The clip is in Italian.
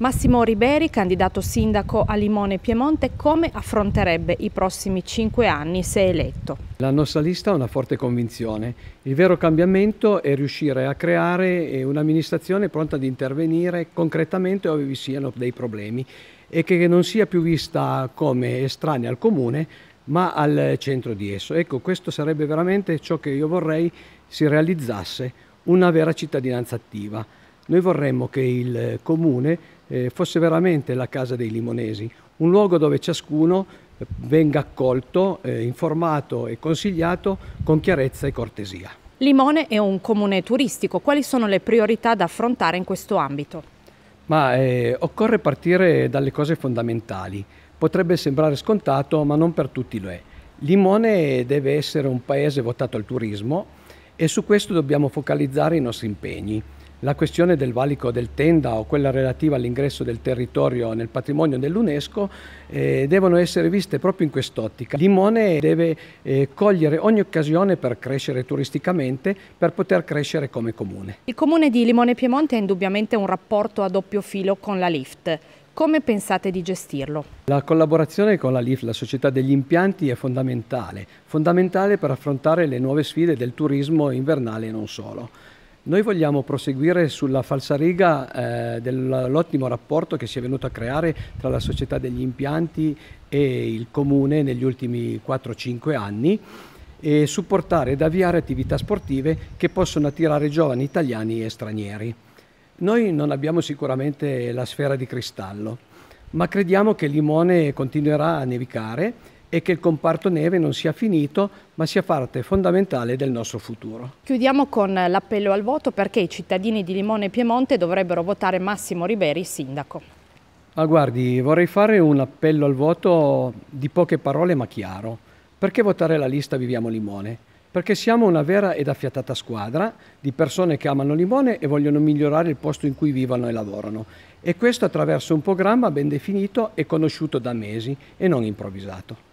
Massimo Riberi, candidato sindaco a Limone Piemonte, come affronterebbe i prossimi cinque anni se eletto? La nostra lista ha una forte convinzione. Il vero cambiamento è riuscire a creare eh, un'amministrazione pronta ad intervenire concretamente dove vi siano dei problemi e che non sia più vista come estranea al comune ma al centro di esso. Ecco, questo sarebbe veramente ciò che io vorrei si realizzasse, una vera cittadinanza attiva. Noi vorremmo che il comune eh, fosse veramente la casa dei limonesi, un luogo dove ciascuno eh, venga accolto, eh, informato e consigliato con chiarezza e cortesia. Limone è un comune turistico, quali sono le priorità da affrontare in questo ambito? Ma eh, occorre partire dalle cose fondamentali. Potrebbe sembrare scontato, ma non per tutti lo è. Limone deve essere un paese votato al turismo e su questo dobbiamo focalizzare i nostri impegni. La questione del valico del Tenda o quella relativa all'ingresso del territorio nel patrimonio dell'UNESCO eh, devono essere viste proprio in quest'ottica. Limone deve eh, cogliere ogni occasione per crescere turisticamente, per poter crescere come comune. Il comune di Limone Piemonte ha indubbiamente un rapporto a doppio filo con la LIFT. Come pensate di gestirlo? La collaborazione con la LIF, la società degli impianti, è fondamentale, fondamentale per affrontare le nuove sfide del turismo invernale e non solo. Noi vogliamo proseguire sulla falsariga eh, dell'ottimo rapporto che si è venuto a creare tra la società degli impianti e il comune negli ultimi 4-5 anni e supportare ed avviare attività sportive che possono attirare giovani italiani e stranieri. Noi non abbiamo sicuramente la sfera di cristallo, ma crediamo che il limone continuerà a nevicare e che il comparto neve non sia finito ma sia parte fondamentale del nostro futuro. Chiudiamo con l'appello al voto perché i cittadini di Limone e Piemonte dovrebbero votare Massimo Riberi, sindaco. Ah, guardi, vorrei fare un appello al voto di poche parole ma chiaro. Perché votare la lista Viviamo Limone? Perché siamo una vera ed affiatata squadra di persone che amano Limone e vogliono migliorare il posto in cui vivono e lavorano. E questo attraverso un programma ben definito e conosciuto da mesi e non improvvisato.